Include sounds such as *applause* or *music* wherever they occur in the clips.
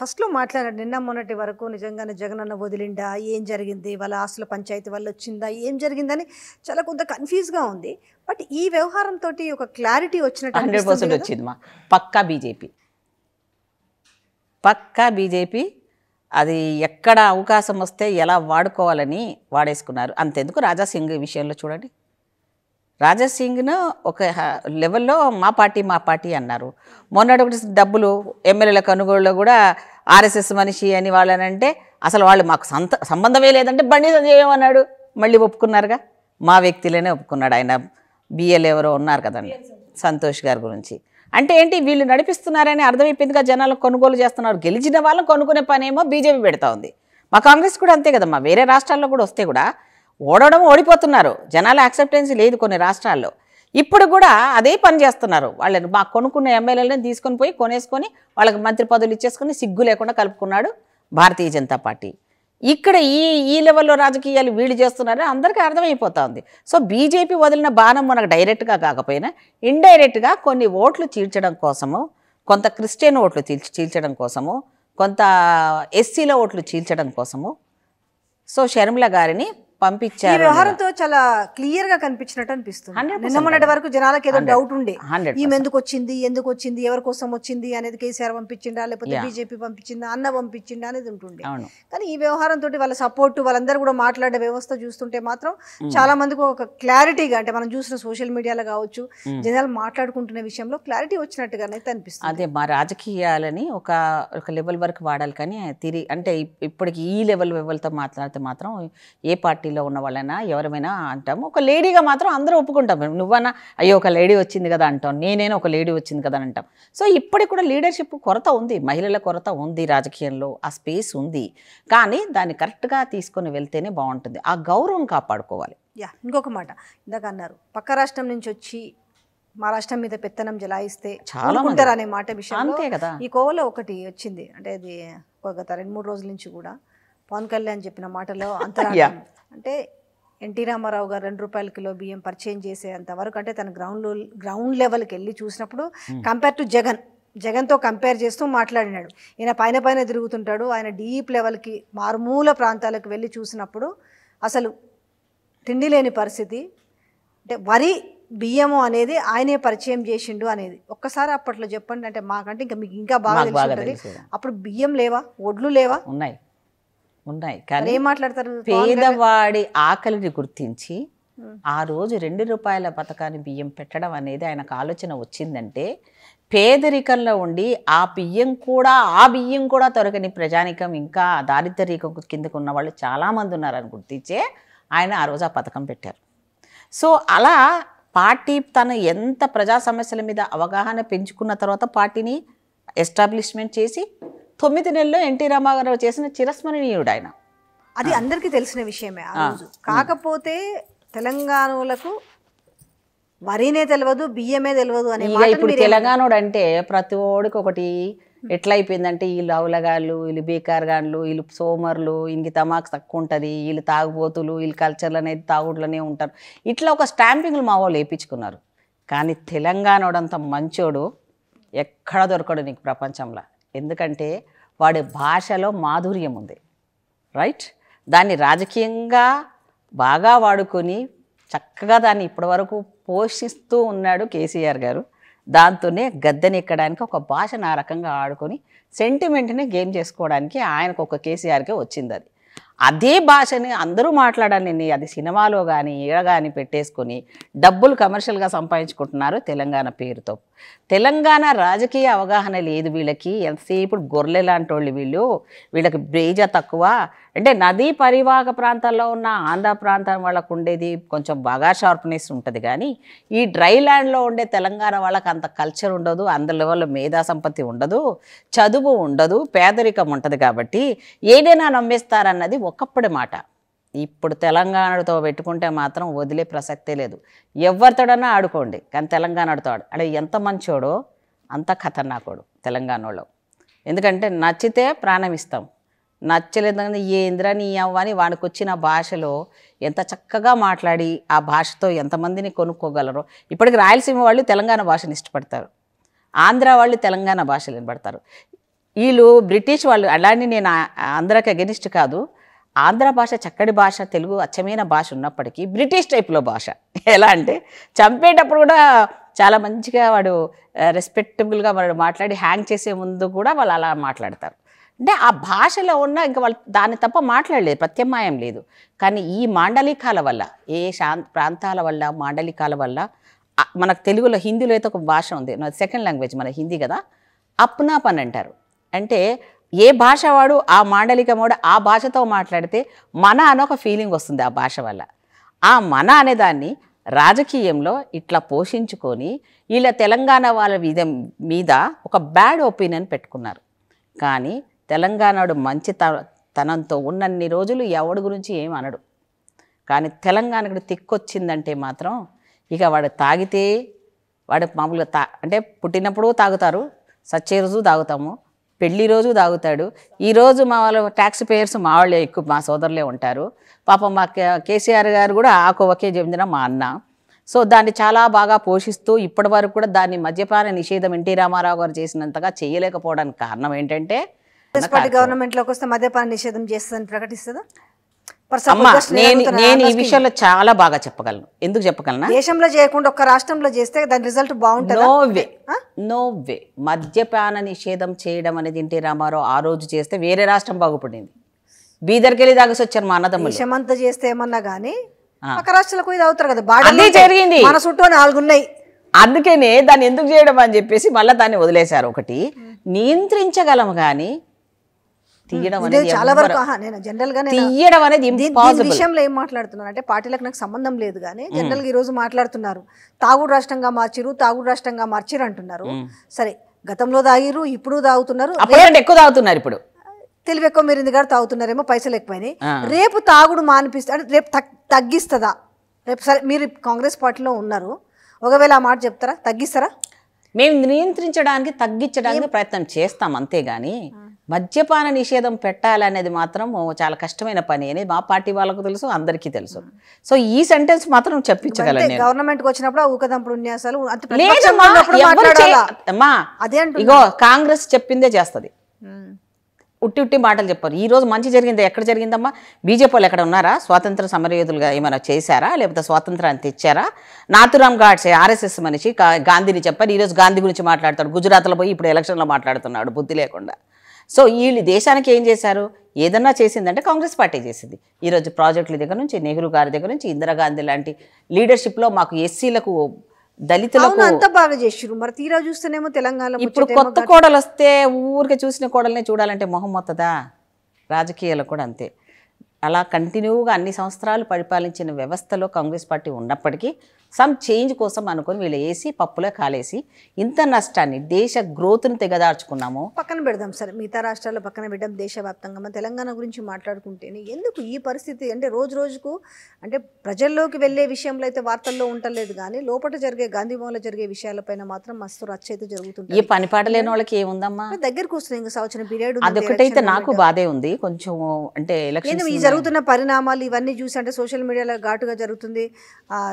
ఫస్ట్లో మాట్లాడాడు నిన్న మొన్నటి వరకు నిజంగానే జగనన్న వదిలిండా ఏం జరిగింది వాళ్ళ ఆస్తుల పంచాయతీ వల్ల వచ్చిందా ఏం జరిగిందని చాలా కొంత కన్ఫ్యూజ్గా ఉంది బట్ ఈ వ్యవహారంతో ఒక క్లారిటీ వచ్చినట్టు హండ్రెడ్ పర్సెంట్ వచ్చింది మా పక్కా బీజేపీ పక్కా బీజేపీ అది ఎక్కడ అవకాశం వస్తే ఎలా వాడుకోవాలని వాడేసుకున్నారు అంతెందుకు రాజాసింగ్ విషయంలో చూడండి రాజాసింగ్ను ఒక లెవెల్లో మా పార్టీ మా పార్టీ అన్నారు మొన్నటి ఒకటి డబ్బులు ఎమ్మెల్యేల కొనుగోలులో కూడా ఆర్ఎస్ఎస్ మనిషి అని వాళ్ళనంటే అసలు వాళ్ళు మాకు సంత సంబంధమే లేదంటే బండి సంజయమన్నాడు ఏమన్నాడు మళ్ళీ ఒప్పుకున్నారుగా మా వ్యక్తిలోనే ఒప్పుకున్నాడు ఆయన బిఎల్ ఎవరో ఉన్నారు కదండి సంతోష్ గారి గురించి అంటే ఏంటి వీళ్ళు నడిపిస్తున్నారని అర్థమైపోయిందిగా జనాలు కొనుగోలు చేస్తున్నారు గెలిచిన వాళ్ళని కొనుక్కునే పనేమో బీజేపీ పెడతా ఉంది మా కాంగ్రెస్ కూడా అంతే కదమ్మా వేరే రాష్ట్రాల్లో కూడా వస్తే కూడా ఓడడం ఓడిపోతున్నారు జనాల యాక్సెప్టెన్సీ లేదు కొన్ని రాష్ట్రాల్లో ఇప్పుడు కూడా అదే పని చేస్తున్నారు వాళ్ళని మా కొనుక్కున్న ఎమ్మెల్యేలను తీసుకొని పోయి కొనేసుకొని వాళ్ళకి మంత్రి పదవులు ఇచ్చేసుకొని సిగ్గు లేకుండా కలుపుకున్నాడు భారతీయ జనతా పార్టీ ఇక్కడ ఈ ఈ లెవెల్లో రాజకీయాలు వీళ్ళు చేస్తున్నారని అందరికీ అర్థమైపోతా ఉంది సో బీజేపీ వదిలిన బాణం మనకు డైరెక్ట్గా కాకపోయినా ఇండైరెక్ట్గా కొన్ని ఓట్లు చీల్చడం కోసము కొంత క్రిస్టియన్ ఓట్లు తీల్చి చీల్చడం కోసము కొంత ఎస్సీల ఓట్లు చీల్చడం కోసము సో షర్మిల గారిని పంపించారు ఈ వ్యవహారంతో చాలా క్లియర్ గా కనిపించినట్టు అనిపిస్తుంది నిన్న మొన్నటి వరకు జనాలకు ఏదో డౌట్ ఉండే ఈమె ఎందుకు వచ్చింది ఎందుకు వచ్చింది ఎవరి కోసం వచ్చింది అనేది కేసీఆర్ పంపించిందా లేకపోతే బీజేపీ పంపించిందా అన్న పంపించిందా అనేది ఉంటుండే కానీ ఈ వ్యవహారంతో వాళ్ళ సపోర్ట్ వాళ్ళందరూ కూడా మాట్లాడే వ్యవస్థ చూస్తుంటే మాత్రం hmm. చాలా మందికి ఒక క్లారిటీగా అంటే మనం చూసిన సోషల్ మీడియాలో కావచ్చు hmm. జనాలు మాట్లాడుకుంటున్న విషయంలో క్లారిటీ వచ్చినట్టుగానైతే అనిపిస్తుంది అదే మా రాజకీయాలని ఒక ఒక లెవెల్ వరకు వాడాలి కానీ తిరిగి అంటే ఇప్పటికి ఈ లెవెల్ లెవెల్తో మాట్లాడితే మాత్రం ఏ పార్టీ పార్టీలో ఉన్న వాళ్ళైనా ఎవరైనా అంటాము ఒక లేడీగా మాత్రం అందరూ ఒప్పుకుంటాం నువ్వన్నా అయ్యో ఒక లేడీ వచ్చింది కదా అంటాం నేనైనా ఒక లేడీ వచ్చింది కదా అంటాం సో ఇప్పటికి కూడా లీడర్షిప్ కొరత ఉంది మహిళల కొరత ఉంది రాజకీయంలో ఆ స్పేస్ ఉంది కానీ దాన్ని కరెక్ట్గా తీసుకొని వెళ్తేనే బాగుంటుంది ఆ గౌరవం కాపాడుకోవాలి యా ఇంకొక మాట ఇందాక అన్నారు పక్క రాష్ట్రం నుంచి వచ్చి మా రాష్ట్రం మీద పెత్తనం జలాయిస్తే చాలా అనే మాట విషయం కదా ఈ కోవలో ఒకటి వచ్చింది అంటే అది గత రెండు మూడు రోజుల నుంచి కూడా పవన్ కళ్యాణ్ చెప్పిన మాటలో అంత *laughs* అంటే ఎన్టీ రామారావు గారు రెండు రూపాయల కిలో బియ్యం పరిచయం చేసేంత వరకు అంటే తన గ్రౌండ్ గ్రౌండ్ లెవెల్కి వెళ్ళి చూసినప్పుడు కంపేర్ hmm. టు జగన్ జగన్తో కంపేర్ చేస్తూ మాట్లాడినాడు ఈయన పైన పైన తిరుగుతుంటాడు ఆయన డీప్ లెవెల్కి మారుమూల ప్రాంతాలకు వెళ్ళి చూసినప్పుడు అసలు తిండి లేని పరిస్థితి అంటే వరి బియ్యము అనేది ఆయనే పరిచయం చేసిండు అనేది ఒక్కసారి అప్పట్లో చెప్పండి అంటే మాకంటే ఇంకా మీకు ఇంకా బాగా తెలిసి ఉంటుంది అప్పుడు బియ్యం లేవా ఒడ్లు లేవా ఉన్నాయి ఉన్నాయి కానీ ఏం మాట్లాడతారు పేదవాడి ఆకలిని గుర్తించి ఆ రోజు రెండు రూపాయల పథకాన్ని బియ్యం పెట్టడం అనేది ఆయనకు ఆలోచన వచ్చిందంటే పేదరికంలో ఉండి ఆ బియ్యం కూడా ఆ బియ్యం కూడా తొరగని ప్రజానికం ఇంకా దారిద్ర్యక కిందకు ఉన్న వాళ్ళు చాలామంది ఉన్నారని గుర్తించే ఆయన ఆ రోజు ఆ పథకం పెట్టారు సో అలా పార్టీ తను ఎంత ప్రజా సమస్యల మీద అవగాహన పెంచుకున్న తర్వాత పార్టీని ఎస్టాబ్లిష్మెంట్ చేసి తొమ్మిది నెలల్లో ఎన్టీ రామారావు చేసిన చిరస్మరణీయుడు ఆయన అది అందరికీ తెలిసిన విషయమే కాకపోతే తెలంగాణలకు వరినే తెలియదు బియ్యమే తెలియదు అని ఇప్పుడు తెలంగాణోడు అంటే ప్రతి ఓడికి ఒకటి ఎట్లయిపోయిందంటే వీళ్ళు అవలగాళ్ళు వీళ్ళు బీకార్గాళ్ళు వీళ్ళు సోమర్లు ఇంకి తమాక్ తక్కువ ఉంటుంది వీళ్ళు తాగుబోతులు వీళ్ళు కల్చర్లు అనేది తాగుడులోనే ఉంటారు ఇట్లా ఒక స్టాంపింగ్లు మా వాళ్ళు వేయించుకున్నారు కానీ అంత మంచోడు ఎక్కడ దొరకడు నీకు ప్రపంచంలో ఎందుకంటే వాడి భాషలో మాధుర్యం ఉంది రైట్ దాన్ని రాజకీయంగా బాగా వాడుకొని చక్కగా దాన్ని ఇప్పటివరకు పోషిస్తూ ఉన్నాడు కేసీఆర్ గారు దాంతోనే గద్దెనెక్కడానికి ఒక భాషను ఆ రకంగా ఆడుకొని సెంటిమెంట్ని గేమ్ చేసుకోవడానికి ఆయనకు ఒక కేసీఆర్కే వచ్చింది అది అదే భాషని అందరూ మాట్లాడాలని అది సినిమాలో కానీ ఈడ కానీ పెట్టేసుకొని డబ్బులు కమర్షియల్గా సంపాదించుకుంటున్నారు తెలంగాణ పేరుతో తెలంగాణ రాజకీయ అవగాహన లేదు వీళ్ళకి ఎంతసేపు గొర్రెలాంటి వాళ్ళు వీళ్ళు వీళ్ళకి బ్రేజ తక్కువ అంటే నదీ పరివాహక ప్రాంతాల్లో ఉన్న ఆంధ్ర ప్రాంతం వాళ్ళకు ఉండేది కొంచెం బాగా షార్ప్నెస్ ఉంటుంది కానీ ఈ డ్రై ల్యాండ్లో ఉండే తెలంగాణ వాళ్ళకి అంత కల్చర్ ఉండదు అందులో లెవెల్ మేధా సంపత్తి ఉండదు చదువు ఉండదు పేదరికం ఉంటుంది కాబట్టి ఏదైనా నమ్మేస్తారన్నది ఒకప్పుడు మాట ఇప్పుడు తెలంగాణతో పెట్టుకుంటే మాత్రం వదిలే ప్రసక్తే లేదు ఎవరితోడన్నా ఆడుకోండి కానీ తెలంగాణతో ఆడు అంటే ఎంత మంచోడో అంత ఖతర్నాకోడు తెలంగాణలో ఎందుకంటే నచ్చితే ప్రాణం ఇస్తాం నచ్చలేదు కానీ ఏ అవ్వని వానికి వచ్చిన భాషలో ఎంత చక్కగా మాట్లాడి ఆ భాషతో ఎంతమందిని కొనుక్కోగలరో ఇప్పటికి రాయలసీమ వాళ్ళు తెలంగాణ భాషను ఇష్టపడతారు ఆంధ్ర వాళ్ళు తెలంగాణ భాషలు వినబడతారు వీళ్ళు బ్రిటిష్ వాళ్ళు అలాంటి నేను ఆంధ్రాకి అగెనిస్ట్ కాదు ఆంధ్ర భాష చక్కటి భాష తెలుగు అచ్చమైన భాష ఉన్నప్పటికీ బ్రిటిష్ టైప్లో భాష ఎలా అంటే చంపేటప్పుడు కూడా చాలా మంచిగా వాడు రెస్పెక్టబుల్గా వాడు మాట్లాడి హ్యాంగ్ చేసే ముందు కూడా వాళ్ళు అలా మాట్లాడతారు అంటే ఆ భాషలో ఉన్న ఇంకా వాళ్ళు దాన్ని తప్ప మాట్లాడలేదు ప్రత్యామ్నాయం లేదు కానీ ఈ మాండలికాల వల్ల ఏ ప్రాంతాల వల్ల మాండలికాల వల్ల మనకు తెలుగులో హిందీలో అయితే ఒక భాష ఉంది సెకండ్ లాంగ్వేజ్ మన హిందీ కదా పని అంటారు అంటే ఏ భాష వాడు ఆ మాండలికమోడు ఆ భాషతో మాట్లాడితే మన అని ఒక ఫీలింగ్ వస్తుంది ఆ భాష వల్ల ఆ మన అనేదాన్ని రాజకీయంలో ఇట్లా పోషించుకొని వీళ్ళ తెలంగాణ వాళ్ళ మీద మీద ఒక బ్యాడ్ ఒపీనియన్ పెట్టుకున్నారు కానీ తెలంగాణడు మంచి తనంతో ఉన్నన్ని రోజులు ఎవడి గురించి ఏం అనడు కానీ తెలంగాణకు తిక్కొచ్చిందంటే మాత్రం ఇక వాడు తాగితే వాడు మామూలుగా తా అంటే పుట్టినప్పుడు తాగుతారు సచ్చే రోజు తాగుతాము పెళ్లి రోజు తాగుతాడు ఈరోజు మా వాళ్ళు ట్యాక్స్ పేయర్స్ మా వాళ్ళే ఎక్కువ మా సోదరులే ఉంటారు పాపం మా కేసీఆర్ గారు కూడా ఆకు ఒకే చెందిన మా అన్న సో దాన్ని చాలా బాగా పోషిస్తూ ఇప్పటి వరకు కూడా దాన్ని మద్యపాన నిషేధం ఎన్టీ రామారావు గారు చేసినంతగా చేయలేకపోవడానికి కారణం ఏంటంటే గవర్నమెంట్ లోకి వస్తే మద్యపాన నిషేధం చేస్తుందని ప్రకటిస్తుందా నేను నేను ఈ విషయంలో చాలా బాగా చెప్పగలను ఎందుకు చెప్పగలను దేశంలో చేయకుండా ఒక రాష్ట్రంలో చేస్తే దాని రిజల్ట్ బాగుంటుంది నో వే నో వే మద్యపాన నిషేధం చేయడం అనేది ఎన్టీ రామారావు ఆ రోజు చేస్తే వేరే రాష్ట్రం బాగుపడింది బీదర్కి వెళ్ళి దాగసి వచ్చారు మా అన్నదమ్ములు దేశమంతా చేస్తే ఏమన్నా కానీ ఒక రాష్ట్రాలకు ఇది అవుతారు కదా బాడీ జరిగింది మన చుట్టూ నాలుగున్నాయి అందుకనే దాన్ని ఎందుకు చేయడం అని చెప్పేసి మళ్ళీ దాన్ని వదిలేశారు ఒకటి నియంత్రించగలం కానీ తీయడం అనేది చాలా వరకు జనరల్ గా విషయంలో ఏం మాట్లాడుతున్నాను అంటే పార్టీలకు నాకు సంబంధం లేదు కానీ జనరల్ గా ఈ రోజు మాట్లాడుతున్నారు తాగుడు రాష్ట్రంగా మార్చిరు తాగుడు రాష్ట్రంగా మార్చిరు అంటున్నారు సరే గతంలో తాగిరు ఇప్పుడు తాగుతున్నారు ఎక్కువ తాగుతున్నారు ఇప్పుడు తెలివి ఎక్కువ మీరు గారు తాగుతున్నారేమో పైసలు ఎక్కువైనాయి రేపు తాగుడు మానిపిస్తా అంటే రేపు తగ్గిస్తుందా రేపు సరే మీరు కాంగ్రెస్ పార్టీలో ఉన్నారు ఒకవేళ ఆ మాట చెప్తారా తగ్గిస్తారా మేము నియంత్రించడానికి తగ్గించడానికి ప్రయత్నం చేస్తాం అంతేగాని మద్యపాన నిషేధం పెట్టాలనేది మాత్రం చాలా కష్టమైన పని అని మా పార్టీ వాళ్ళకు తెలుసు అందరికీ తెలుసు సో ఈ సెంటెన్స్ మాత్రం చెప్పించగలను గవర్నమెంట్ వచ్చినప్పుడు ఉన్యాసాలు ఇగో కాంగ్రెస్ చెప్పిందే చేస్తుంది ఉట్టి ఉట్టి మాటలు చెప్పారు ఈ రోజు మంచి జరిగిందా ఎక్కడ జరిగిందమ్మా బీజేపీ వాళ్ళు ఎక్కడ ఉన్నారా స్వాతంత్ర సమరయోధులుగా ఏమైనా చేశారా లేకపోతే స్వాతంత్రాన్ని తెచ్చారా నాతురామ్ గాడ్సే ఆర్ఎస్ఎస్ మనిషి గాంధీని చెప్పారు ఈరోజు గాంధీ గురించి మాట్లాడతాడు గుజరాత్లో పోయి ఇప్పుడు ఎలక్షన్లో మాట్లాడుతున్నాడు బుద్ధి లేకుండా సో వీళ్ళు దేశానికి ఏం చేశారు ఏదన్నా చేసిందంటే కాంగ్రెస్ పార్టీ చేసింది ఈరోజు ప్రాజెక్టుల దగ్గర నుంచి నెహ్రూ గారి దగ్గర నుంచి ఇందిరాగాంధీ లాంటి లీడర్షిప్లో మాకు ఎస్సీలకు దళితులకు అంత బాగా చేసారు మరి తీరా చూస్తేనేమో తెలంగాణ ఇప్పుడు కొత్త కోడలు వస్తే ఊరికి చూసిన కోడల్ని చూడాలంటే మొహం మొత్తదా రాజకీయాలు కూడా అంతే అలా కంటిన్యూగా అన్ని సంవత్సరాలు పరిపాలించిన వ్యవస్థలో కాంగ్రెస్ పార్టీ ఉన్నప్పటికీ సమ్ చేంజ్ కోసం అనుకొని వీళ్ళు వేసి పప్పులో కాలేసి ఇంత నష్టాన్ని దేశ గ్రోత్ను తెగదార్చుకున్నాము పక్కన పెడదాం సార్ మిగతా రాష్ట్రాల్లో పక్కన పెట్టడం దేశవ్యాప్తంగా తెలంగాణ గురించి మాట్లాడుకుంటేనే ఎందుకు ఈ పరిస్థితి అంటే రోజు రోజుకు అంటే ప్రజల్లోకి వెళ్ళే విషయంలో అయితే వార్తల్లో ఉండలేదు కానీ లోపల జరిగే గాంధీభవన్లో జరిగే విషయాలపైన మాత్రం మస్తు రచ్చ అయితే జరుగుతుంది ఈ పని లేని వాళ్ళకి ఏముందమ్మా దగ్గరకు వస్తుంది ఇంకా సంవత్సరం పీరియడ్ అదొకటైతే నాకు బాధే ఉంది కొంచెం అంటే ఈ జరుగుతున్న పరిణామాలు ఇవన్నీ చూసి అంటే సోషల్ మీడియాలో ఘాటుగా జరుగుతుంది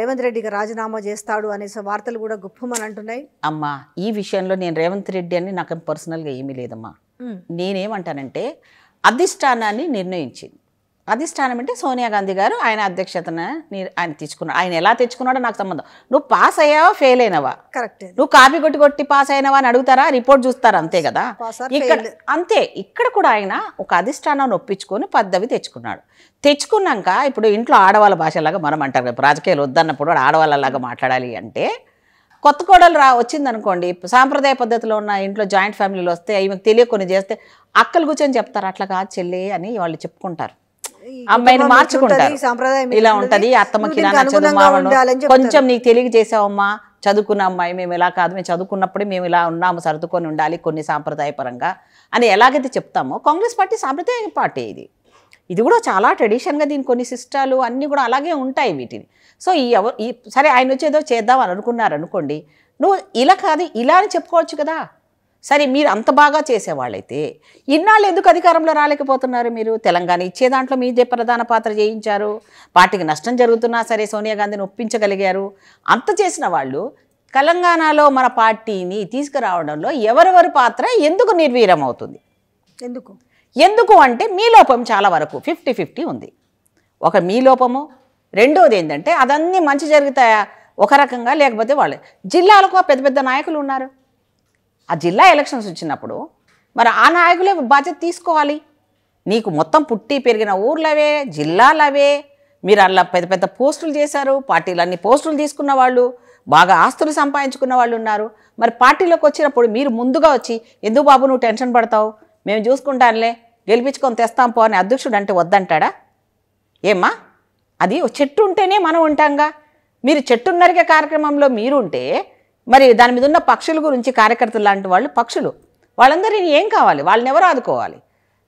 రేవంత్ రెడ్డి గారు రాజీనామా చేస్తాడు అనేసి వార్తలు కూడా గుప్పమని అంటున్నాయి అమ్మా ఈ విషయంలో నేను రేవంత్ రెడ్డి అని నాకు పర్సనల్గా ఏమీ లేదమ్మా నేనేమంటానంటే అధిష్టానాన్ని నిర్ణయించింది అధిష్టానం అంటే సోనియా గాంధీ గారు ఆయన అధ్యక్షతన ఆయన తెచ్చుకున్నాడు ఆయన ఎలా తెచ్చుకున్నాడో నాకు సంబంధం నువ్వు పాస్ అయ్యావా ఫెయిల్ అయినవా కరెక్ట్ నువ్వు కాపీ కొట్టి కొట్టి పాస్ అయినవా అని అడుగుతారా రిపోర్ట్ చూస్తారా అంతే కదా ఇక్కడ అంతే ఇక్కడ కూడా ఆయన ఒక అధిష్టానాన్ని ఒప్పించుకొని పద్ధవి తెచ్చుకున్నాడు తెచ్చుకున్నాక ఇప్పుడు ఇంట్లో ఆడవాళ్ళ భాషలాగా మనం అంటారు రేపు రాజకీయాలు వద్దన్నప్పుడు ఆడవాళ్ళలాగా మాట్లాడాలి అంటే కొత్త కోడలు రా వచ్చిందనుకోండి సాంప్రదాయ పద్ధతిలో ఉన్న ఇంట్లో జాయింట్ ఫ్యామిలీలు వస్తే ఈమెకు తెలియకొని చేస్తే అక్కలు కూర్చొని చెప్తారు అట్లా కాదు చెల్లి అని వాళ్ళు చెప్పుకుంటారు అమ్మాయిని మార్చుకుంటారు సాంప్రదాయం ఇలా ఉంటది అత్తమ్మకి కొంచెం నీకు తెలియజేసావమ్మా చదువుకున్న అమ్మాయి మేము ఇలా కాదు మేము చదువుకున్నప్పుడు మేము ఇలా ఉన్నాము సర్దుకొని ఉండాలి కొన్ని సాంప్రదాయపరంగా అని ఎలాగైతే చెప్తామో కాంగ్రెస్ పార్టీ సాంప్రదాయ పార్టీ ఇది ఇది కూడా చాలా ట్రెడిషన్గా దీని కొన్ని సిస్టాలు అన్నీ కూడా అలాగే ఉంటాయి వీటిని సో ఈ ఎవరు సరే ఆయన వచ్చేదో చేద్దాం అని అనుకున్నారు అనుకోండి నువ్వు ఇలా కాదు ఇలా అని చెప్పుకోవచ్చు కదా సరే మీరు అంత బాగా చేసేవాళ్ళైతే ఇన్నాళ్ళు ఎందుకు అధికారంలో రాలేకపోతున్నారు మీరు తెలంగాణ ఇచ్చే దాంట్లో మీదే ప్రధాన పాత్ర చేయించారు పార్టీకి నష్టం జరుగుతున్నా సరే సోనియా గాంధీని ఒప్పించగలిగారు అంత చేసిన వాళ్ళు తెలంగాణలో మన పార్టీని తీసుకురావడంలో ఎవరెవరి పాత్ర ఎందుకు నిర్వీర్యం అవుతుంది ఎందుకు ఎందుకు అంటే మీ లోపం చాలా వరకు ఫిఫ్టీ ఫిఫ్టీ ఉంది ఒక మీ లోపము రెండోది ఏంటంటే అదన్నీ మంచి జరుగుతాయా ఒక రకంగా లేకపోతే వాళ్ళు జిల్లాలకు పెద్ద పెద్ద నాయకులు ఉన్నారు ఆ జిల్లా ఎలక్షన్స్ వచ్చినప్పుడు మరి ఆ నాయకులే బాధ్యత తీసుకోవాలి నీకు మొత్తం పుట్టి పెరిగిన ఊర్లవే జిల్లాలవే మీరు అలా పెద్ద పెద్ద పోస్టులు చేశారు పార్టీలు అన్ని పోస్టులు తీసుకున్న వాళ్ళు బాగా ఆస్తులు సంపాదించుకున్న వాళ్ళు ఉన్నారు మరి పార్టీలోకి వచ్చినప్పుడు మీరు ముందుగా వచ్చి ఎందుకు బాబు నువ్వు టెన్షన్ పడతావు మేము చూసుకుంటానులే గెలిపించుకొని తెస్తాం పో అని అధ్యక్షుడు అంటే వద్దంటాడా ఏమ్మా అది చెట్టు ఉంటేనే మనం ఉంటాంగా మీరు నరికే కార్యక్రమంలో మీరుంటే మరి దాని మీద ఉన్న పక్షుల గురించి కార్యకర్తలు లాంటి వాళ్ళు పక్షులు వాళ్ళందరినీ ఏం కావాలి వాళ్ళని ఎవరు ఆదుకోవాలి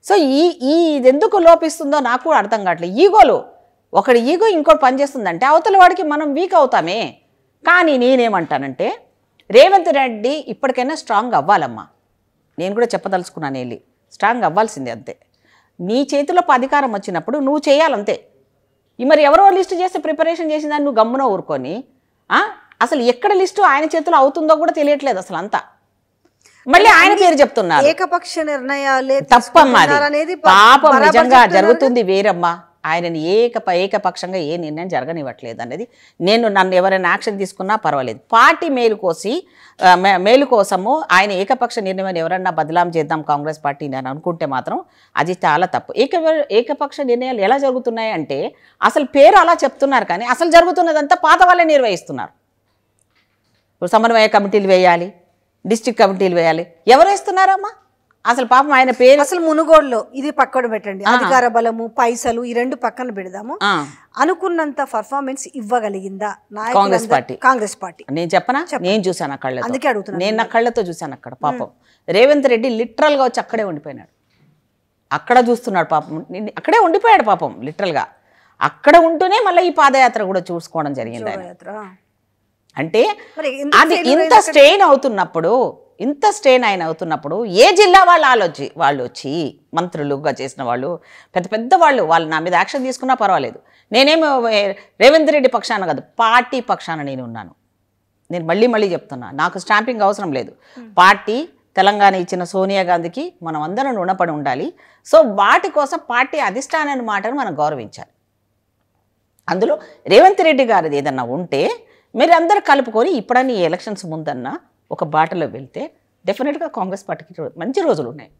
సో ఈ ఈ ఇది ఎందుకు లోపిస్తుందో నాకు అర్థం కావట్లేదు ఈగోలు ఒకటి ఈగో ఇంకోటి పనిచేస్తుందంటే అవతల వాడికి మనం వీక్ అవుతామే కానీ నేనేమంటానంటే రేవంత్ రెడ్డి ఇప్పటికైనా స్ట్రాంగ్ అవ్వాలమ్మా నేను కూడా చెప్పదలుచుకున్నాను వెళ్ళి స్ట్రాంగ్ అవ్వాల్సిందే అంతే నీ చేతిలో అధికారం వచ్చినప్పుడు నువ్వు చేయాలంతే ఈ మరి ఎవరో లిస్ట్ చేస్తే ప్రిపరేషన్ చేసిందని నువ్వు గమ్మున ఊరుకొని అసలు ఎక్కడ లిస్టు ఆయన చేతిలో అవుతుందో కూడా తెలియట్లేదు అసలు అంతా మళ్ళీ ఆయన పేరు చెప్తున్నారు ఏకపక్ష నిర్ణయాలే తప్పమ్మా అనేది పాపం నిజంగా జరుగుతుంది వేరమ్మా ఆయనని ఏక ఏకపక్షంగా ఏ నిర్ణయం జరగనివ్వట్లేదు అనేది నేను నన్ను ఎవరైనా యాక్షన్ తీసుకున్నా పర్వాలేదు పార్టీ మేలు కోసి మేలు కోసము ఆయన ఏకపక్ష నిర్ణయం ఎవరన్నా బదలాం చేద్దాం కాంగ్రెస్ పార్టీని అని అనుకుంటే మాత్రం అది చాలా తప్పు ఏక ఏకపక్ష నిర్ణయాలు ఎలా జరుగుతున్నాయి అంటే అసలు పేరు అలా చెప్తున్నారు కానీ అసలు జరుగుతున్నదంతా పాత వాళ్ళే నిర్వహిస్తున్నారు సమన్వయ కమిటీలు వేయాలి డిస్టిక్ కమిటీలు వేయాలి ఎవరు వేస్తున్నారమ్మా అసలు పాపం ఆయన పేరు అసలు మునుగోడులో ఇది పక్కన పెట్టండి అధికార బలము పైసలు ఈ రెండు పక్కన పెడదాము అనుకున్నంత పర్ఫార్మెన్స్ ఇవ్వగలిగిందా కాంగ్రెస్ పార్టీ కాంగ్రెస్ పార్టీ నేను చెప్పనా నేను చూసాను అక్కడ అందుకే అడుగుతున్నాను నేను నా కళ్ళతో చూసాను అక్కడ పాపం రేవంత్ రెడ్డి లిటరల్ గా వచ్చి అక్కడే ఉండిపోయినాడు అక్కడ చూస్తున్నాడు పాపం అక్కడే ఉండిపోయాడు పాపం లిటరల్ గా అక్కడ ఉంటూనే మళ్ళీ ఈ పాదయాత్ర కూడా చూసుకోవడం జరిగింది అంటే అది ఇంత స్ట్రెయిన్ అవుతున్నప్పుడు ఇంత స్ట్రెయిన్ ఆయన అవుతున్నప్పుడు ఏ జిల్లా వాళ్ళు ఆలోచి వాళ్ళు వచ్చి మంత్రులుగా చేసిన వాళ్ళు పెద్ద పెద్ద వాళ్ళు వాళ్ళు నా మీద యాక్షన్ తీసుకున్నా పర్వాలేదు నేనేమి రేవంత్ రెడ్డి పక్షాన కాదు పార్టీ పక్షాన నేను ఉన్నాను నేను మళ్ళీ మళ్ళీ చెప్తున్నా నాకు స్టాంపింగ్ అవసరం లేదు పార్టీ తెలంగాణ ఇచ్చిన సోనియా గాంధీకి మనం అందరం రుణపడి ఉండాలి సో వాటి కోసం పార్టీ అధిష్టానాన్ని మాటను మనం గౌరవించాలి అందులో రేవంత్ రెడ్డి గారిది ఏదన్నా ఉంటే మీరందరూ కలుపుకొని ఇప్పుడన్నీ ఎలక్షన్స్ ముందన్నా ఒక బాటలో వెళ్తే డెఫినెట్గా కాంగ్రెస్ పార్టీకి మంచి రోజులు ఉన్నాయి